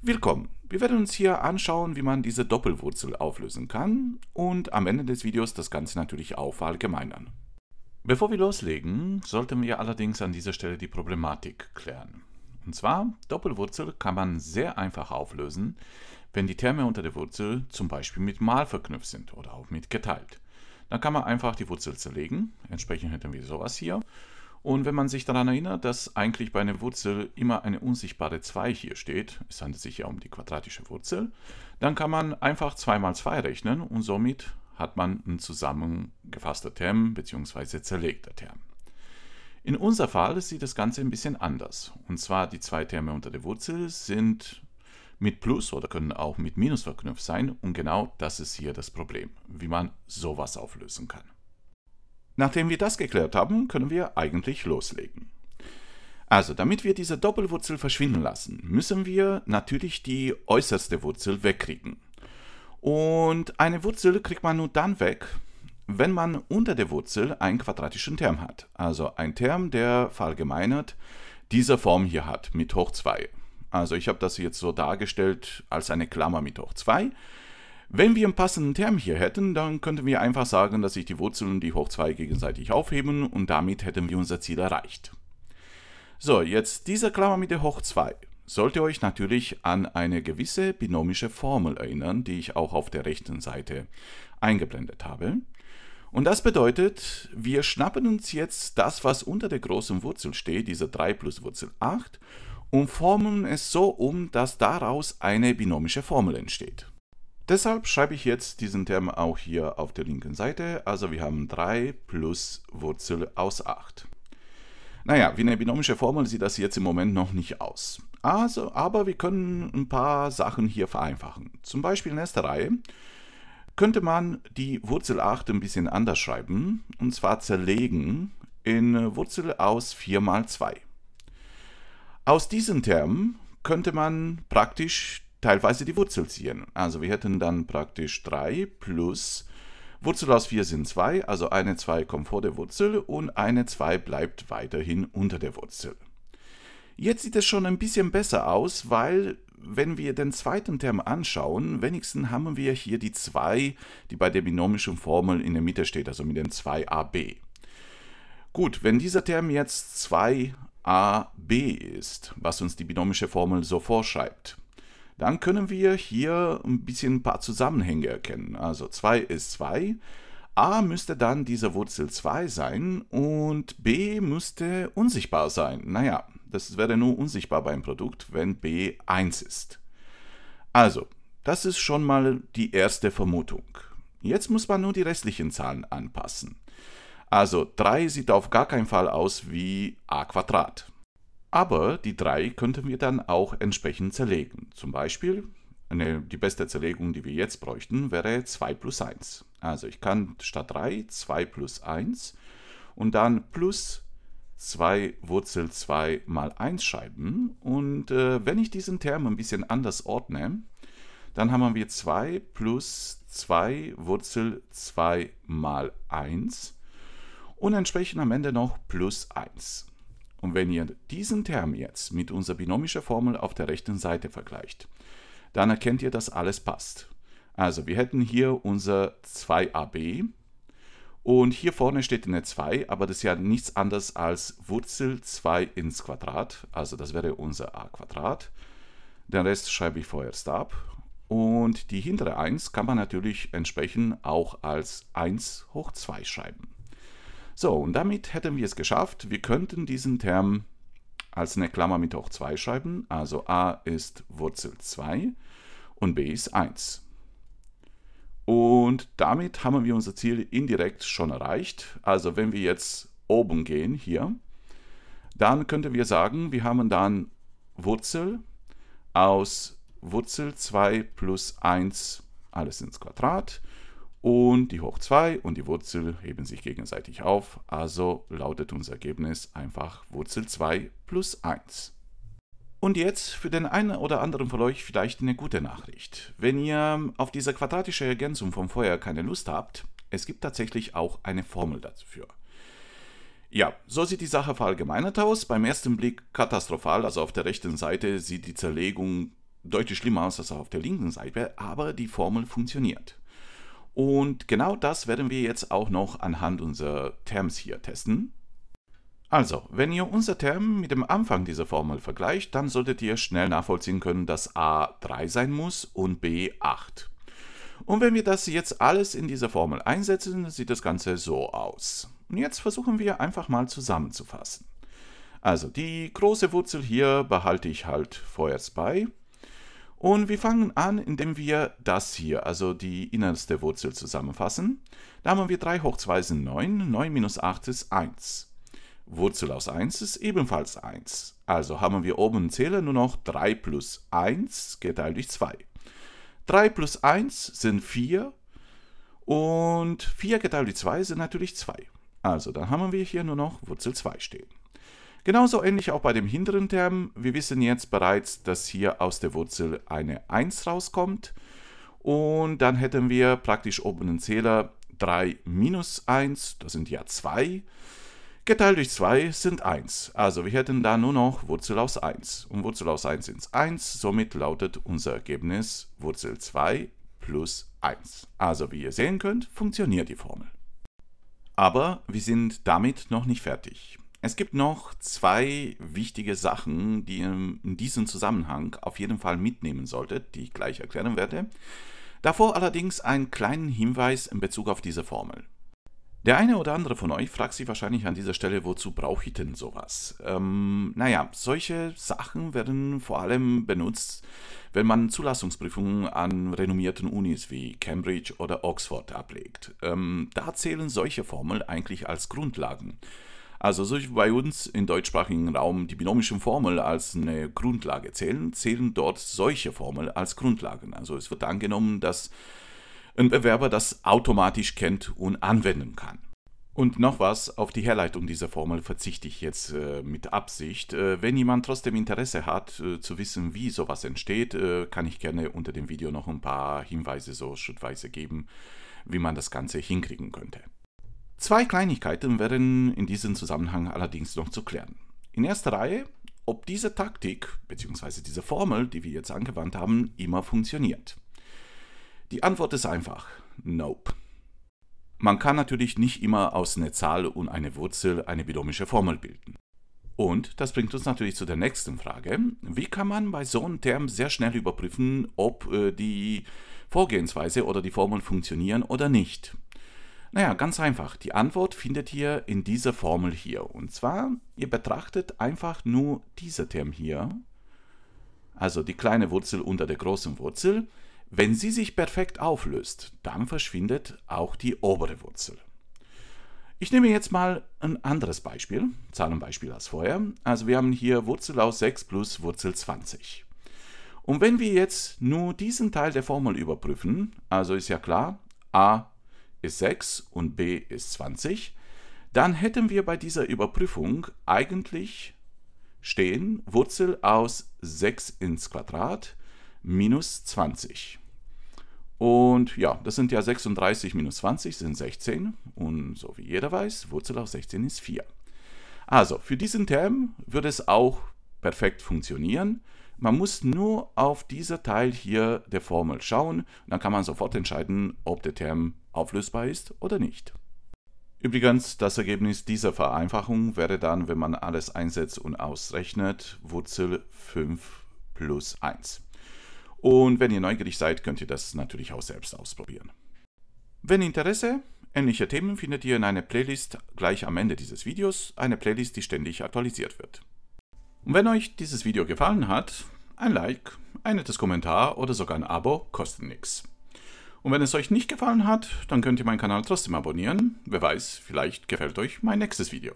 Willkommen! Wir werden uns hier anschauen, wie man diese Doppelwurzel auflösen kann und am Ende des Videos das Ganze natürlich auch verallgemeinern. Bevor wir loslegen, sollten wir allerdings an dieser Stelle die Problematik klären. Und zwar, Doppelwurzel kann man sehr einfach auflösen, wenn die Terme unter der Wurzel zum Beispiel mit mal verknüpft sind oder auch mit geteilt. Dann kann man einfach die Wurzel zerlegen, entsprechend hätten wir sowas hier und wenn man sich daran erinnert, dass eigentlich bei einer Wurzel immer eine unsichtbare 2 hier steht, es handelt sich ja um die quadratische Wurzel, dann kann man einfach 2 mal 2 rechnen und somit hat man einen zusammengefassten Term bzw. zerlegter Term. In unserem Fall sieht das Ganze ein bisschen anders. Und zwar die zwei Terme unter der Wurzel sind mit Plus oder können auch mit Minus verknüpft sein. Und genau das ist hier das Problem, wie man sowas auflösen kann. Nachdem wir das geklärt haben, können wir eigentlich loslegen. Also, damit wir diese Doppelwurzel verschwinden lassen, müssen wir natürlich die äußerste Wurzel wegkriegen. Und eine Wurzel kriegt man nur dann weg, wenn man unter der Wurzel einen quadratischen Term hat. Also ein Term, der verallgemeinert diese Form hier hat, mit hoch 2. Also ich habe das jetzt so dargestellt als eine Klammer mit hoch 2. Wenn wir einen passenden Term hier hätten, dann könnten wir einfach sagen, dass sich die Wurzeln und die hoch 2 gegenseitig aufheben und damit hätten wir unser Ziel erreicht. So, jetzt diese Klammer mit der hoch 2 sollte euch natürlich an eine gewisse binomische Formel erinnern, die ich auch auf der rechten Seite eingeblendet habe. Und das bedeutet, wir schnappen uns jetzt das, was unter der großen Wurzel steht, diese 3 plus Wurzel 8, und formen es so um, dass daraus eine binomische Formel entsteht. Deshalb schreibe ich jetzt diesen Term auch hier auf der linken Seite. Also wir haben 3 plus Wurzel aus 8. Naja, wie eine binomische Formel sieht das jetzt im Moment noch nicht aus. Also, aber wir können ein paar Sachen hier vereinfachen. Zum Beispiel in nächste Reihe könnte man die Wurzel 8 ein bisschen anders schreiben, und zwar zerlegen in Wurzel aus 4 mal 2. Aus diesem Term könnte man praktisch teilweise die Wurzel ziehen. Also wir hätten dann praktisch 3 plus Wurzel aus 4 sind 2, also eine 2 kommt vor der Wurzel und eine 2 bleibt weiterhin unter der Wurzel. Jetzt sieht es schon ein bisschen besser aus, weil wenn wir den zweiten Term anschauen, wenigstens haben wir hier die 2, die bei der binomischen Formel in der Mitte steht, also mit den 2ab. Gut, wenn dieser Term jetzt 2ab ist, was uns die binomische Formel so vorschreibt, dann können wir hier ein bisschen ein paar Zusammenhänge erkennen. Also 2 ist 2, a müsste dann diese Wurzel 2 sein und b müsste unsichtbar sein. Naja, das wäre nur unsichtbar beim Produkt, wenn b 1 ist. Also, das ist schon mal die erste Vermutung. Jetzt muss man nur die restlichen Zahlen anpassen. Also 3 sieht auf gar keinen Fall aus wie a Quadrat. Aber die drei könnten wir dann auch entsprechend zerlegen. Zum Beispiel, eine, die beste Zerlegung, die wir jetzt bräuchten, wäre 2 plus 1. Also ich kann statt 3 2 plus 1 und dann plus 2 Wurzel 2 mal 1 schreiben. Und äh, wenn ich diesen Term ein bisschen anders ordne, dann haben wir 2 plus 2 Wurzel 2 mal 1 und entsprechend am Ende noch plus 1. Und wenn ihr diesen Term jetzt mit unserer binomischen Formel auf der rechten Seite vergleicht, dann erkennt ihr, dass alles passt. Also wir hätten hier unser 2ab und hier vorne steht eine 2, aber das ist ja nichts anderes als Wurzel 2 ins Quadrat, also das wäre unser a Quadrat. Den Rest schreibe ich vorerst ab und die hintere 1 kann man natürlich entsprechend auch als 1 hoch 2 schreiben. So, und damit hätten wir es geschafft. Wir könnten diesen Term als eine Klammer mit hoch 2 schreiben. Also a ist Wurzel 2 und b ist 1. Und damit haben wir unser Ziel indirekt schon erreicht. Also wenn wir jetzt oben gehen hier, dann könnten wir sagen, wir haben dann Wurzel aus Wurzel 2 plus 1 alles ins Quadrat und die hoch 2 und die Wurzel heben sich gegenseitig auf, also lautet unser Ergebnis einfach Wurzel 2 plus 1. Und jetzt für den einen oder anderen von euch vielleicht eine gute Nachricht. Wenn ihr auf diese quadratische Ergänzung vom Feuer keine Lust habt, es gibt tatsächlich auch eine Formel dafür. Ja, so sieht die Sache verallgemeinert aus. Beim ersten Blick katastrophal, also auf der rechten Seite sieht die Zerlegung deutlich schlimmer aus als auf der linken Seite, aber die Formel funktioniert. Und genau das werden wir jetzt auch noch anhand unserer Terms hier testen. Also, wenn ihr unser Term mit dem Anfang dieser Formel vergleicht, dann solltet ihr schnell nachvollziehen können, dass a 3 sein muss und b 8. Und wenn wir das jetzt alles in dieser Formel einsetzen, sieht das Ganze so aus. Und jetzt versuchen wir einfach mal zusammenzufassen. Also, die große Wurzel hier behalte ich halt vorerst bei. Und wir fangen an, indem wir das hier, also die innerste Wurzel zusammenfassen. Da haben wir 3 hoch 2 sind 9, 9 minus 8 ist 1. Wurzel aus 1 ist ebenfalls 1. Also haben wir oben im Zähler nur noch 3 plus 1 geteilt durch 2. 3 plus 1 sind 4 und 4 geteilt durch 2 sind natürlich 2. Also dann haben wir hier nur noch Wurzel 2 stehen. Genauso ähnlich auch bei dem hinteren Term. Wir wissen jetzt bereits, dass hier aus der Wurzel eine 1 rauskommt. Und dann hätten wir praktisch oben einen Zähler 3 minus 1, das sind ja 2. Geteilt durch 2 sind 1. Also wir hätten da nur noch Wurzel aus 1. Und Wurzel aus 1 ist 1, somit lautet unser Ergebnis Wurzel 2 plus 1. Also wie ihr sehen könnt, funktioniert die Formel. Aber wir sind damit noch nicht fertig. Es gibt noch zwei wichtige Sachen, die ihr in diesem Zusammenhang auf jeden Fall mitnehmen solltet, die ich gleich erklären werde. Davor allerdings einen kleinen Hinweis in Bezug auf diese Formel. Der eine oder andere von euch fragt sich wahrscheinlich an dieser Stelle, wozu brauche ich denn sowas? Ähm, naja, solche Sachen werden vor allem benutzt, wenn man Zulassungsprüfungen an renommierten Unis wie Cambridge oder Oxford ablegt. Ähm, da zählen solche Formeln eigentlich als Grundlagen. Also so wie bei uns im deutschsprachigen Raum die binomischen Formeln als eine Grundlage zählen, zählen dort solche Formeln als Grundlagen. Also es wird angenommen, dass ein Bewerber das automatisch kennt und anwenden kann. Und noch was, auf die Herleitung dieser Formel verzichte ich jetzt äh, mit Absicht. Äh, wenn jemand trotzdem Interesse hat, äh, zu wissen, wie sowas entsteht, äh, kann ich gerne unter dem Video noch ein paar Hinweise so schrittweise geben, wie man das Ganze hinkriegen könnte. Zwei Kleinigkeiten wären in diesem Zusammenhang allerdings noch zu klären. In erster Reihe, ob diese Taktik bzw. diese Formel, die wir jetzt angewandt haben, immer funktioniert. Die Antwort ist einfach, nope. Man kann natürlich nicht immer aus einer Zahl und einer Wurzel eine binomische Formel bilden. Und das bringt uns natürlich zu der nächsten Frage. Wie kann man bei so einem Term sehr schnell überprüfen, ob äh, die Vorgehensweise oder die Formel funktionieren oder nicht? Naja, ganz einfach. Die Antwort findet ihr in dieser Formel hier. Und zwar, ihr betrachtet einfach nur dieser Term hier, also die kleine Wurzel unter der großen Wurzel. Wenn sie sich perfekt auflöst, dann verschwindet auch die obere Wurzel. Ich nehme jetzt mal ein anderes Beispiel, Zahlenbeispiel als vorher. Also wir haben hier Wurzel aus 6 plus Wurzel 20. Und wenn wir jetzt nur diesen Teil der Formel überprüfen, also ist ja klar, a ist 6 und b ist 20, dann hätten wir bei dieser Überprüfung eigentlich stehen Wurzel aus 6 ins Quadrat minus 20. Und ja, das sind ja 36 minus 20 sind 16 und so wie jeder weiß, Wurzel aus 16 ist 4. Also für diesen Term würde es auch perfekt funktionieren. Man muss nur auf dieser Teil hier der Formel schauen, dann kann man sofort entscheiden, ob der Term auflösbar ist oder nicht. Übrigens, das Ergebnis dieser Vereinfachung wäre dann, wenn man alles einsetzt und ausrechnet, Wurzel 5 plus 1. Und wenn ihr neugierig seid, könnt ihr das natürlich auch selbst ausprobieren. Wenn Interesse ähnliche Themen findet ihr in einer Playlist gleich am Ende dieses Videos, eine Playlist, die ständig aktualisiert wird. Und wenn euch dieses Video gefallen hat, ein Like, ein nettes Kommentar oder sogar ein Abo kosten nichts. Und wenn es euch nicht gefallen hat, dann könnt ihr meinen Kanal trotzdem abonnieren. Wer weiß, vielleicht gefällt euch mein nächstes Video.